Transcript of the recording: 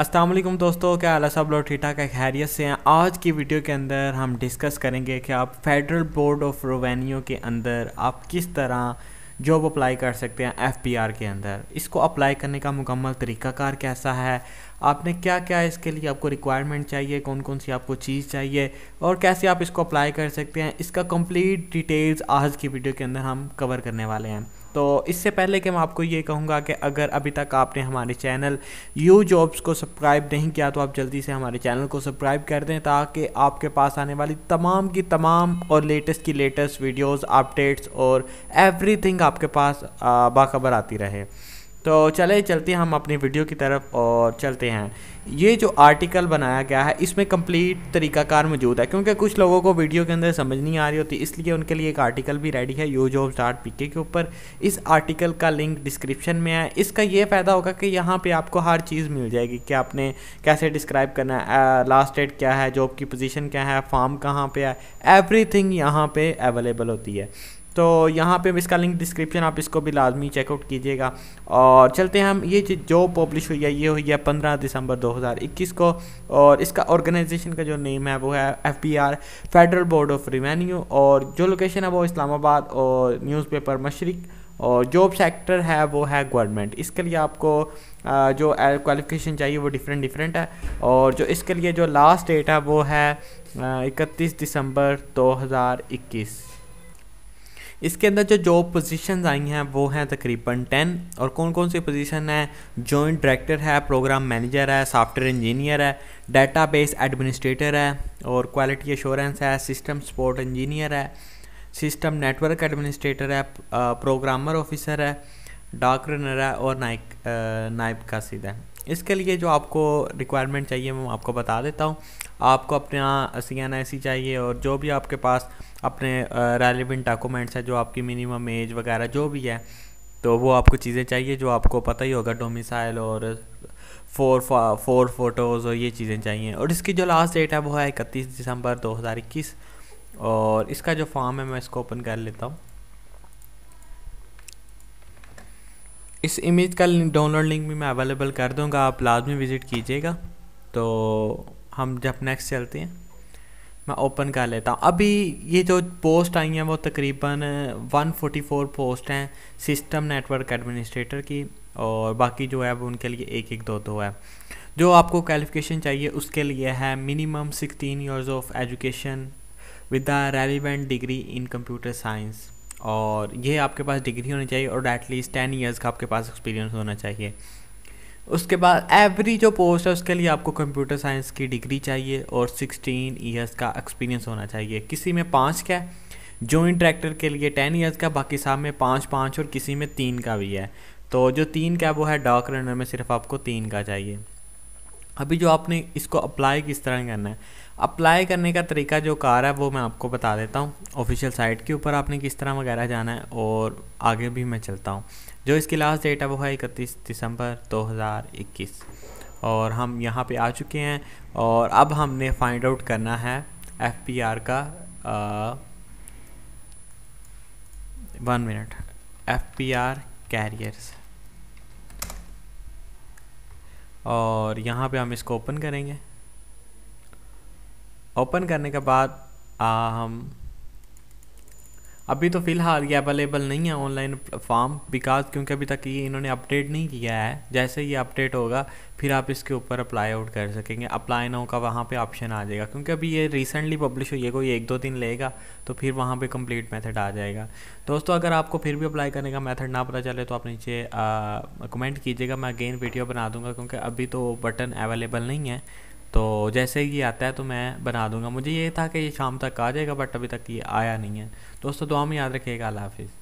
असलम दोस्तों क्या हाल सब लोग ठीक ठाक है खैरियत से हैं आज की वीडियो के अंदर हम डिस्कस करेंगे कि आप फेडरल बोर्ड ऑफ रेवेन्यू के अंदर आप किस तरह जॉब अप्लाई कर सकते हैं एफ के अंदर इसको अप्लाई करने का मुकम्मल तरीक़ाकार कैसा है आपने क्या क्या इसके लिए आपको रिक्वायरमेंट चाहिए कौन कौन सी आपको चीज़ चाहिए और कैसे आप इसको अप्लाई कर सकते हैं इसका कंप्लीट डिटेल्स आज की वीडियो के अंदर हम कवर करने वाले हैं तो इससे पहले कि मैं आपको ये कहूँगा कि अगर अभी तक आपने हमारे चैनल यू जॉब्स को सब्सक्राइब नहीं किया तो आप जल्दी से हमारे चैनल को सब्सक्राइब कर दें ताकि आपके पास आने वाली तमाम की तमाम और लेटेस्ट की लेटेस्ट वीडियोस अपडेट्स और एवरीथिंग आपके पास बाखबर आती रहे तो चले चलते हैं हम अपनी वीडियो की तरफ और चलते हैं ये जो आर्टिकल बनाया गया है इसमें कंप्लीट तरीकाकार मौजूद है क्योंकि कुछ लोगों को वीडियो के अंदर समझ नहीं आ रही होती इसलिए उनके लिए एक आर्टिकल भी रेडी है यू जॉब स्टार्ट पीके के ऊपर इस आर्टिकल का लिंक डिस्क्रिप्शन में है इसका ये फ़ायदा होगा कि यहाँ पर आपको हर चीज़ मिल जाएगी कि आपने कैसे डिस्क्राइब करना है लास्ट डेट क्या है जॉब की पोजिशन क्या है फॉर्म कहाँ पर है एवरी थिंग यहाँ पर अवेलेबल होती है तो यहाँ पे इसका लिंक डिस्क्रिप्शन आप इसको भी लाजमी चेकआउट कीजिएगा और चलते हैं हम ये जो पब्लिश हुई है ये हुई है पंद्रह दिसंबर 2021 को और इसका ऑर्गेनाइजेशन का जो नेम है वो है F federal board of revenue और जो लोकेशन है वो इस्लामाबाद और न्यूज़पेपर मशरक़ और जॉब सेक्टर है वो है गवर्नमेंट इसके लिए आपको जो क्वालिफिकेशन चाहिए वो डिफरेंट डिफरेंट है और जो इसके लिए जो लास्ट डेट है वो है इकतीस दिसंबर दो इसके अंदर जो जॉब पोजीशंस आई हैं वो हैं तकरीबन टेन और कौन कौन सी पोजीशन है जॉइंट डायरेक्टर है प्रोग्राम मैनेजर है सॉफ्टवेयर इंजीनियर है डेटाबेस एडमिनिस्ट्रेटर है और क्वालिटी एश्योरेंस है सिस्टम सपोर्ट इंजीनियर है सिस्टम नेटवर्क एडमिनिस्ट्रेटर है प्रोग्रामर ऑफिसर uh, है डाक रनर है और नाइक uh, नाइब का है इसके लिए जो आपको रिक्वायरमेंट चाहिए मैं आपको बता देता हूँ आपको यहाँ सी एन आई सी चाहिए और जो भी आपके पास अपने रेलिवेंट डॉक्यूमेंट्स हैं जो आपकी मिनिमम एज वगैरह जो भी है तो वो आपको चीज़ें चाहिए जो आपको पता ही होगा डोमिसाइल और फोर फोर फोटोज़ और ये चीज़ें चाहिए और इसकी जो लास्ट डेट है वो है इकतीस दिसंबर दो हज़ार इक्कीस और इसका जो फॉर्म है मैं इसको ओपन कर लेता हूँ इस इमेज का डाउनलोड लिंक भी मैं अवेलेबल कर दूंगा आप लाजमी विज़िट कीजिएगा तो हम जब नेक्स्ट चलते हैं मैं ओपन कर लेता हूँ अभी ये जो पोस्ट आई हैं वो तकरीबन 144 पोस्ट हैं सिस्टम नेटवर्क एडमिनिस्ट्रेटर की और बाकी जो है वो उनके लिए एक एक दो दो है जो आपको क्वालिफिकेशन चाहिए उसके लिए है minimum 16 years of education with the relevant degree in computer science और ये आपके पास डिग्री होनी चाहिए और एटलीस्ट टेन ईयर्स का आपके पास एक्सपीरियंस होना चाहिए उसके बाद एवरी जो पोस्ट है उसके लिए आपको कंप्यूटर साइंस की डिग्री चाहिए और 16 ईयर्स का एक्सपीरियंस होना चाहिए किसी में पाँच का है जॉइंट ट्रैक्टर के लिए टेन ईयर्स का बाकी साहब में पाँच पाँच और किसी में तीन का भी है तो जो तीन का वो है डार्क रनर में सिर्फ आपको तीन का चाहिए अभी जो आपने इसको अप्लाई किस तरह करना है अप्लाई करने का तरीका जो कार है वो मैं आपको बता देता हूँ ऑफिशियल साइट के ऊपर आपने किस तरह वगैरह जाना है और आगे भी मैं चलता हूँ जो इसकी लास्ट डेट है वो है इकतीस दिसंबर 2021 और हम यहाँ पे आ चुके हैं और अब हमने फाइंड आउट करना है एफ पी आर का one minute F P R careers और यहाँ पे हम इसको ओपन करेंगे ओपन करने के बाद आ, हम अभी तो फ़िलहाल ये अवेलेबल नहीं है ऑनलाइन फॉर्म बिकॉज क्योंकि अभी तक ये इन्होंने अपडेट नहीं किया है जैसे ये अपडेट होगा फिर आप इसके ऊपर अप्लाई आउट कर सकेंगे अप्लाई नाउ का वहाँ पे ऑप्शन आ जाएगा क्योंकि अभी ये रिसेंटली पब्लिश हुई है कोई एक दो दिन लेगा तो फिर वहाँ पे कंप्लीट मेथड आ जाएगा दोस्तों अगर आपको फिर भी अप्लाई करने का मेथड ना पता चले तो आप नीचे कमेंट कीजिएगा मैं अगेन वीडियो बना दूँगा क्योंकि अभी तो बटन अवेलेबल नहीं है तो जैसे ही ये आता है तो मैं बना दूंगा मुझे ये था कि ये शाम तक आ जाएगा बट अभी तक ये आया नहीं है दोस्तों दुआ में याद रखिएगा अल्लाह हाफिज़